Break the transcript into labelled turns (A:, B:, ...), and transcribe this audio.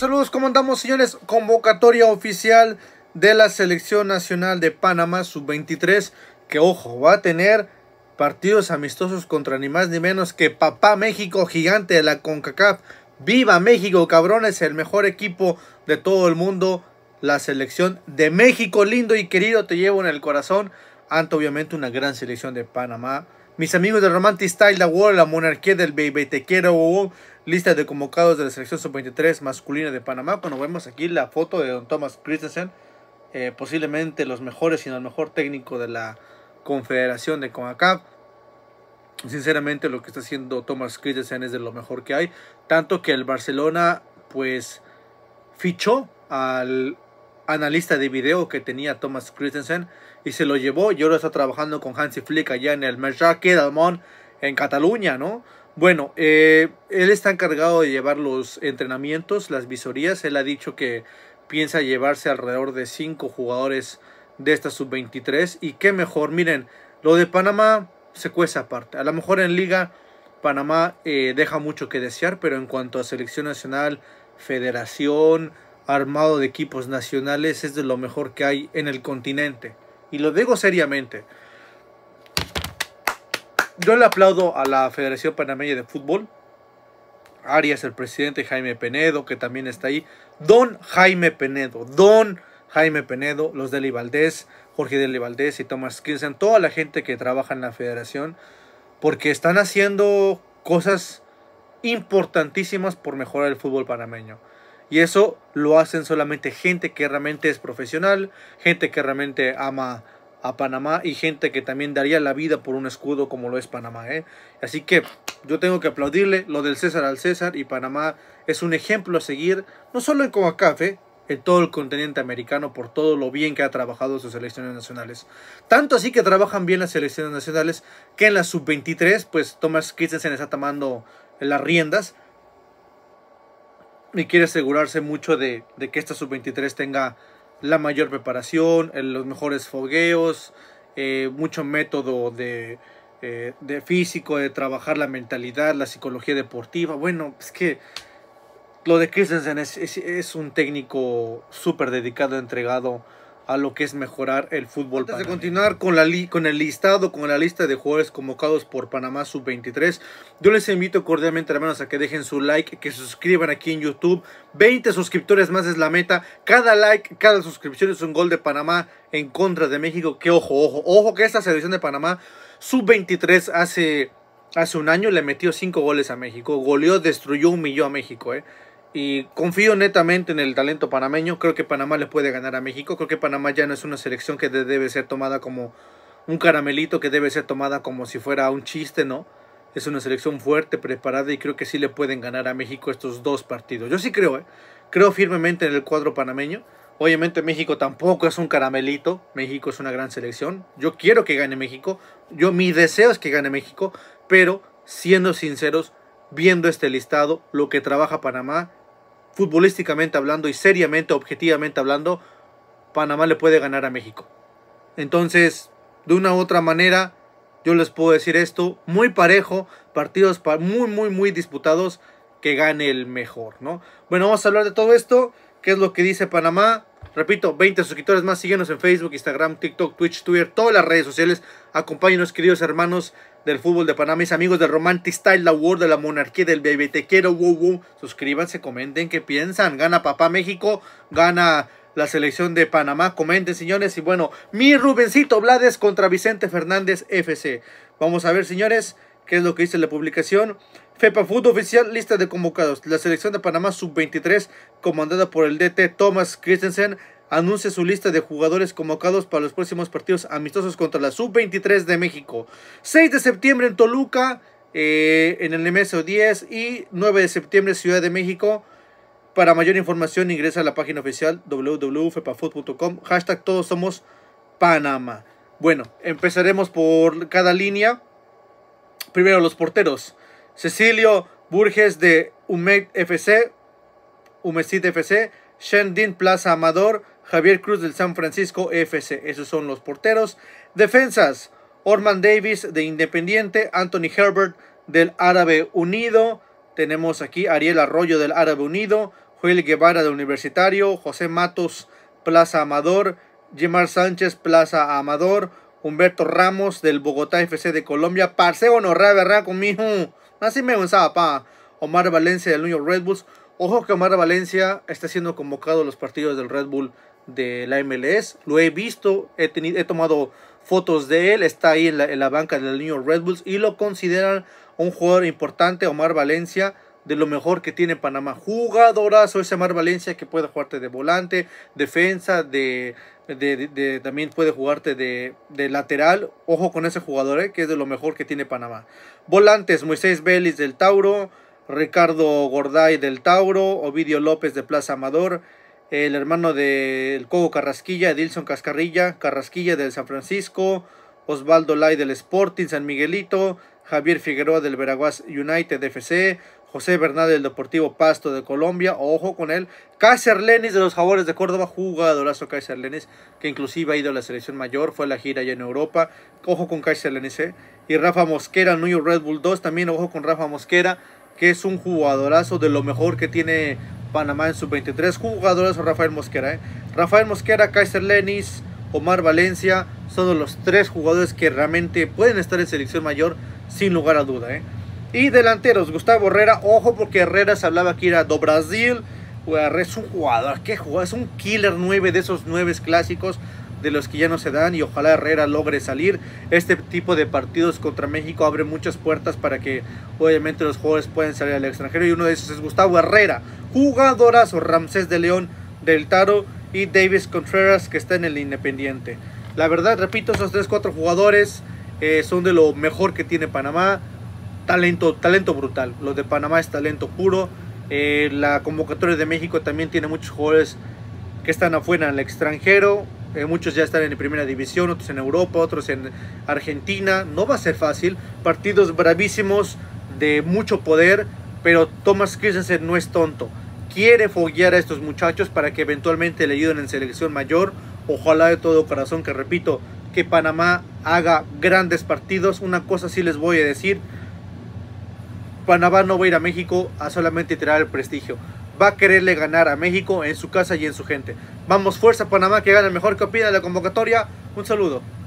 A: saludos, ¿cómo andamos señores? Convocatoria oficial de la Selección Nacional de Panamá Sub-23, que ojo, va a tener partidos amistosos contra ni más ni menos que Papá México, gigante de la CONCACAF. ¡Viva México, cabrones! El mejor equipo de todo el mundo, la Selección de México, lindo y querido, te llevo en el corazón. Ante obviamente una gran selección de Panamá mis amigos de Romantic Style, la World, la monarquía del Baby Te Quiero. Uh, uh, lista de convocados de la selección sub-23 masculina de Panamá. Cuando vemos aquí la foto de Don Thomas Christensen, eh, posiblemente los mejores, y el mejor técnico de la Confederación de CONACAF. Sinceramente, lo que está haciendo Thomas Christensen es de lo mejor que hay. Tanto que el Barcelona, pues, fichó al analista de video que tenía Thomas Christensen y se lo llevó y ahora está trabajando con Hansi Flick allá en el Merjaque Almón en Cataluña, ¿no? Bueno, eh, él está encargado de llevar los entrenamientos, las visorías. Él ha dicho que piensa llevarse alrededor de 5 jugadores de esta sub-23. Y qué mejor, miren, lo de Panamá se cuesta aparte. A lo mejor en liga Panamá eh, deja mucho que desear, pero en cuanto a selección nacional, federación, armado de equipos nacionales es de lo mejor que hay en el continente. Y lo digo seriamente. Yo le aplaudo a la Federación Panameña de Fútbol. Arias, el presidente Jaime Penedo, que también está ahí. Don Jaime Penedo, don Jaime Penedo, los de Valdés, Jorge de Valdés y Tomás Kinsen. toda la gente que trabaja en la federación, porque están haciendo cosas importantísimas por mejorar el fútbol panameño. Y eso lo hacen solamente gente que realmente es profesional, gente que realmente ama a Panamá y gente que también daría la vida por un escudo como lo es Panamá. ¿eh? Así que yo tengo que aplaudirle lo del César al César y Panamá es un ejemplo a seguir, no solo en coca ¿eh? en todo el continente americano por todo lo bien que ha trabajado sus selecciones nacionales. Tanto así que trabajan bien las selecciones nacionales que en la sub-23, pues Thomas Christensen está tomando las riendas y quiere asegurarse mucho de, que esta sub-23 tenga la mayor preparación, los mejores fogueos, eh, mucho método eh, de, físico, de trabajar la mentalidad, la psicología deportiva. Bueno, es que lo de Christensen es, es, es un técnico súper dedicado, entregado a lo que es mejorar el fútbol. Antes de continuar con, la con el listado, con la lista de jugadores convocados por Panamá Sub-23, yo les invito cordialmente, hermanos, a que dejen su like, que se suscriban aquí en YouTube. 20 suscriptores más es la meta. Cada like, cada suscripción es un gol de Panamá en contra de México. Que ojo, ojo, ojo que esta selección de Panamá Sub-23 hace, hace un año le metió 5 goles a México. Goleó, destruyó, un millón a México, eh. Y confío netamente en el talento panameño. Creo que Panamá le puede ganar a México. Creo que Panamá ya no es una selección que debe ser tomada como un caramelito, que debe ser tomada como si fuera un chiste, ¿no? Es una selección fuerte, preparada y creo que sí le pueden ganar a México estos dos partidos. Yo sí creo, ¿eh? Creo firmemente en el cuadro panameño. Obviamente México tampoco es un caramelito. México es una gran selección. Yo quiero que gane México. Yo mi deseo es que gane México. Pero siendo sinceros, viendo este listado, lo que trabaja Panamá futbolísticamente hablando y seriamente, objetivamente hablando, Panamá le puede ganar a México. Entonces, de una u otra manera, yo les puedo decir esto, muy parejo, partidos muy, muy, muy disputados, que gane el mejor, ¿no? Bueno, vamos a hablar de todo esto, qué es lo que dice Panamá, Repito, 20 suscriptores más, síguenos en Facebook, Instagram, TikTok, Twitch, Twitter, todas las redes sociales. Acompáñenos, queridos hermanos del fútbol de Panamá, mis amigos del Romantic Style World, de la monarquía, del baby, te quiero, wow, Suscríbanse, comenten qué piensan. Gana Papá México, gana la selección de Panamá. Comenten, señores. Y bueno, mi Rubencito Blades contra Vicente Fernández FC. Vamos a ver, señores. ¿Qué es lo que dice la publicación. FEPA Fútbol Oficial, lista de convocados. La selección de Panamá sub-23, comandada por el DT Thomas Christensen, anuncia su lista de jugadores convocados para los próximos partidos amistosos contra la sub-23 de México. 6 de septiembre en Toluca, eh, en el MSO 10 y 9 de septiembre Ciudad de México. Para mayor información ingresa a la página oficial www.fepafood.com. Hashtag todos somos Panamá. Bueno, empezaremos por cada línea. Primero, los porteros. Cecilio Burges de Humed FC, Humecid FC, Shendin Plaza Amador, Javier Cruz del San Francisco FC. Esos son los porteros. Defensas, Orman Davis de Independiente, Anthony Herbert del Árabe Unido. Tenemos aquí Ariel Arroyo del Árabe Unido, Joel Guevara de Universitario, José Matos Plaza Amador, Gemar Sánchez Plaza Amador, Humberto Ramos del Bogotá FC de Colombia. Parceo no verdad conmigo. Así me gustaba, pa. Omar Valencia del New York Red Bulls. Ojo que Omar Valencia está siendo convocado a los partidos del Red Bull de la MLS. Lo he visto, he, tomado fotos de él. Está ahí en la, banca del New York Red Bulls y lo consideran un jugador importante, Omar Valencia de lo mejor que tiene Panamá. Jugadorazo ese Omar Valencia que puede jugarte de volante, defensa, de, de, también puede jugarte de, lateral. Ojo con ese jugador, eh, que es de lo mejor que tiene Panamá. Volantes, Moisés Vélez del Tauro, Ricardo Gorday del Tauro, Ovidio López de Plaza Amador, el hermano del Cogo Carrasquilla, Edilson Cascarrilla, Carrasquilla del San Francisco, Osvaldo Lai del Sporting San Miguelito, Javier Figueroa del Veraguas United FC, José Bernal del Deportivo Pasto de Colombia, ojo con él. Kaiser Lenis de los Javores de Córdoba, jugadorazo Kaiser Lenis, que inclusive ha ido a la selección mayor, fue la gira ya en Europa. Ojo con Kaiser Lenis, eh. Y Rafa Mosquera, New York Red Bull 2, también ojo con Rafa Mosquera, que es un jugadorazo de lo mejor que tiene Panamá en sub-23. Jugadorazo Rafael Mosquera, eh. Rafael Mosquera, Kaiser Lenis, Omar Valencia, son los tres jugadores que realmente pueden estar en selección mayor, sin lugar a duda, eh. Y delanteros, Gustavo Herrera, ojo porque Herrera se hablaba que era do Brasil. Es un jugador, que es un killer nueve de esos 9 clásicos de los que ya no se dan y ojalá Herrera logre salir. Este tipo de partidos contra México abre muchas puertas para que obviamente los jugadores puedan salir al extranjero y uno de esos es Gustavo Herrera, o Ramsés de León del Taro y Davis Contreras que está en el Independiente. La verdad, repito, esos 3-4 jugadores eh, son de lo mejor que tiene Panamá talento, talento brutal. Los de Panamá es talento puro. Eh, la convocatoria de México también tiene muchos jugadores que están afuera en el extranjero. Eh, muchos ya están en primera división, otros en Europa, otros en Argentina. No va a ser fácil. Partidos bravísimos de mucho poder, pero Thomas Christensen no es tonto. Quiere foguear a estos muchachos para que eventualmente le ayuden en selección mayor. Ojalá de todo corazón que repito, que Panamá haga grandes partidos. Una cosa sí les voy a decir, Panamá no va a ir a México a solamente tirar el prestigio. Va a quererle ganar a México en su casa y en su gente. Vamos, fuerza Panamá, que gane mejor. que opina de la convocatoria? Un saludo.